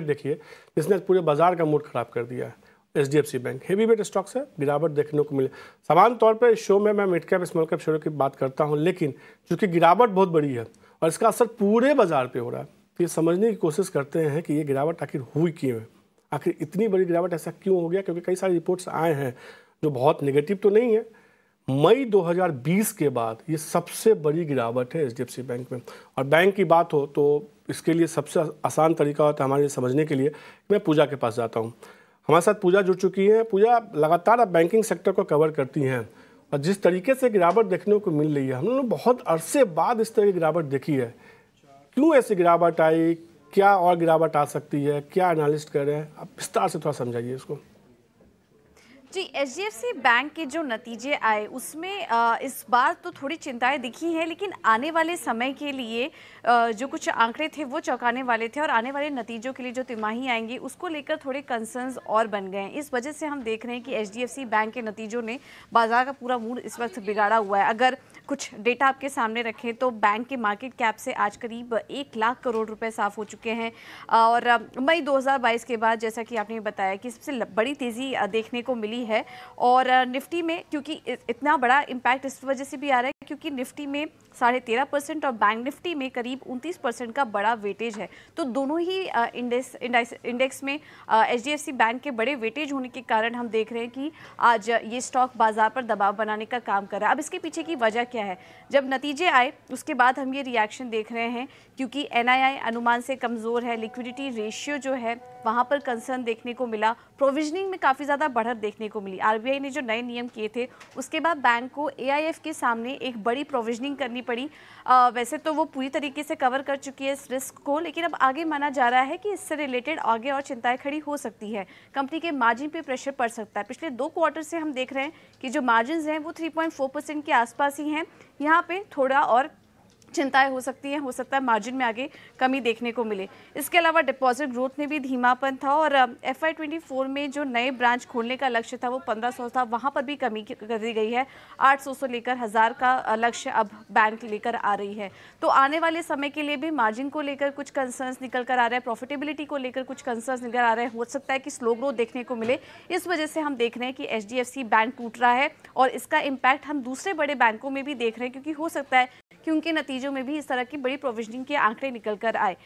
देखिए जिसने पूरे बाजार का मूड खराब कर दिया है H D F C bank heavyweight stocks है गिरावट देखने को मिले सामान्य तौर पर इस शो में मैं mid cap small cap share की बात करता हूँ लेकिन चूंकि गिरावट बहुत बड़ी है और इसका असर पूरे बाजार पे हो रहा है तो ये समझने की कोशिश करते हैं कि ये गिरावट आखिर हुई क्यों है आखिर इतनी बड़ी गिरावट ऐसा क्यों हो गया क्योंकि कई सारे रिपोर्ट्स आए हैं जो बहुत निगेटिव तो नहीं है मई 2020 के बाद ये सबसे बड़ी गिरावट है एच बैंक में और बैंक की बात हो तो इसके लिए सबसे आसान तरीका होता है हमारे समझने के लिए मैं पूजा के पास जाता हूँ हमारे साथ पूजा जुड़ चुकी हैं पूजा लगातार अब बैंकिंग सेक्टर को कवर करती हैं और जिस तरीके से गिरावट देखने को मिल रही है हम लोग बहुत अरसे बाद इस तरह की गिरावट देखी है क्यों ऐसी गिरावट आई क्या और गिरावट आ सकती है क्या एनालिस्ट कर रहे हैं आप विस्तार से थोड़ा समझाइए इसको जी एच बैंक के जो नतीजे आए उसमें आ, इस बार तो थोड़ी चिंताएं दिखी हैं लेकिन आने वाले समय के लिए आ, जो कुछ आंकड़े थे वो चौंकाने वाले थे और आने वाले नतीजों के लिए जो तिमाही आएंगी उसको लेकर थोड़े कंसर्न्स और बन गए हैं इस वजह से हम देख रहे हैं कि एच बैंक के नतीजों ने बाजार का पूरा मूड इस वक्त बिगाड़ा हुआ है अगर कुछ डेटा आपके सामने रखें तो बैंक के मार्केट कैप से आज करीब एक लाख करोड़ रुपए साफ हो चुके हैं और मई 2022 के बाद जैसा कि आपने बताया कि सबसे बड़ी तेज़ी देखने को मिली है और निफ्टी में क्योंकि इतना बड़ा इम्पैक्ट इस वजह से भी आ रहा है क्योंकि निफ्टी में साढ़े तेरह परसेंट और बैंक निफ्टी में करीब उनतीस परसेंट का बड़ा वेटेज है तो दोनों ही इंडेक्स में एच डी बैंक के बड़े वेटेज होने के कारण हम देख रहे हैं कि आज ये स्टॉक बाजार पर दबाव बनाने का काम कर रहा है अब इसके पीछे की वजह क्या है जब नतीजे आए उसके बाद हम ये रिएक्शन देख रहे हैं क्योंकि एन अनुमान से कमज़ोर है लिक्विडिटी रेशियो जो है वहाँ पर कंसर्न देखने को मिला प्रोविजनिंग में काफ़ी ज़्यादा बढ़त देखने को मिली आरबीआई ने जो नए नियम किए थे उसके बाद बैंक को एआईएफ के सामने एक बड़ी प्रोविजनिंग करनी पड़ी आ, वैसे तो वो पूरी तरीके से कवर कर चुकी है इस रिस्क को लेकिन अब आगे माना जा रहा है कि इससे रिलेटेड आगे और चिंताएँ खड़ी हो सकती है कंपनी के मार्जिन पर प्रेशर पड़ सकता है पिछले दो क्वार्टर से हम देख रहे हैं कि जो मार्जिन हैं वो थ्री के आसपास ही हैं यहाँ पर थोड़ा और चिंताएं हो सकती हैं हो सकता है मार्जिन में आगे कमी देखने को मिले इसके अलावा डिपॉजिट ग्रोथ में भी धीमापन था और एफ आई में जो नए ब्रांच खोलने का लक्ष्य था वो पंद्रह था वहाँ पर भी कमी कर दी गई है 800 से लेकर हज़ार का लक्ष्य अब बैंक लेकर आ रही है तो आने वाले समय के लिए भी मार्जिन को लेकर कुछ कंसर्न्स निकल कर आ रहे हैं प्रॉफिटेबिलिटी को लेकर कुछ कंसर्न्स निकल आ रहे हैं हो सकता है कि स्लो ग्रोथ देखने को मिले इस वजह से हम देख रहे हैं कि एच बैंक टूट रहा है और इसका इम्पैक्ट हम दूसरे बड़े बैंकों में भी देख रहे हैं क्योंकि हो सकता है कि उनके नतीजों में भी इस तरह की बड़ी प्रोविजनिंग के आंकड़े निकल कर आए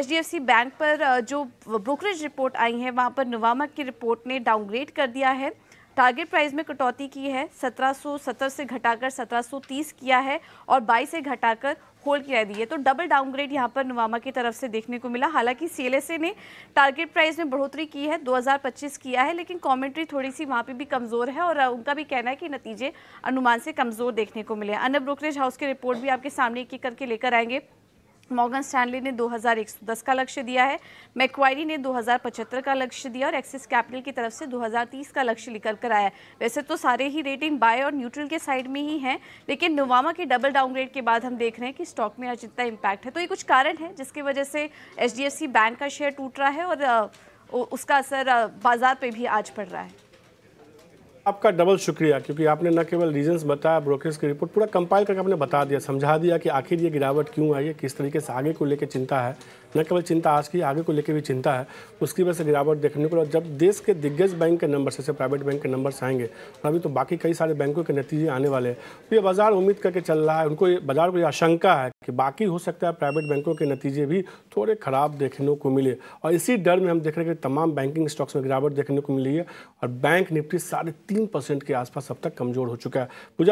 एच बैंक पर जो ब्रोकरेज रिपोर्ट आई है वहाँ पर नवामा की रिपोर्ट ने डाउनग्रेड कर दिया है टारगेट प्राइस में कटौती की है 1770 से घटाकर 1730 किया है और 22 से घटाकर होल्ड किया दी है तो डबल डाउनग्रेड यहाँ पर नवामा की तरफ से देखने को मिला हालांकि सी ने टारगेट प्राइस में बढ़ोतरी की है 2025 किया है लेकिन कमेंट्री थोड़ी सी वहाँ पे भी कमज़ोर है और उनका भी कहना है कि नतीजे अनुमान से कमज़ोर देखने को मिले अन्य ब्रोकरेज हाउस की रिपोर्ट भी आपके सामने एक एक करके लेकर आएंगे मॉर्गन स्टैंडली ने 2110 का लक्ष्य दिया है मैक्वायरी ने 2075 का लक्ष्य दिया और एक्सिस कैपिटल की तरफ से 2030 का लक्ष्य निकल कर आया वैसे तो सारे ही रेटिंग बाय और न्यूट्रल के साइड में ही हैं लेकिन नोवामा के डबल डाउनग्रेड के बाद हम देख रहे हैं कि स्टॉक में आज इतना इम्पैक्ट है तो ये कुछ कारण है जिसकी वजह से एच बैंक का शेयर टूट रहा है और उसका असर बाज़ार पर भी आज पड़ रहा है आपका डबल शुक्रिया क्योंकि आपने न केवल रीजंस बताया ब्रोकरेज की रिपोर्ट पूरा कंपाइल करके आपने बता दिया समझा दिया कि आखिर ये गिरावट क्यों आई है किस तरीके से आगे को लेकर चिंता है न केवल चिंता आज की आगे को लेकर भी चिंता है उसकी वजह से गिरावट देखने को जब देश के दिग्गज बैंक के नंबर जैसे प्राइवेट बैंक के नंबर्स आएंगे और अभी तो बाकी कई सारे बैंकों के नतीजे आने वाले हैं तो ये बाजार उम्मीद करके चल रहा है उनको बाजार को ये आशंका है कि बाकी हो सकता है प्राइवेट बैंकों के नतीजे भी थोड़े खराब देखने को मिले और इसी डर में हम देख रहे हैं कि तमाम बैंकिंग स्टॉक्स में गिरावट देखने को मिली है और बैंक निफ्टी साढ़े तीन परसेंट के आसपास अब तक कमजोर हो चुका है पूजा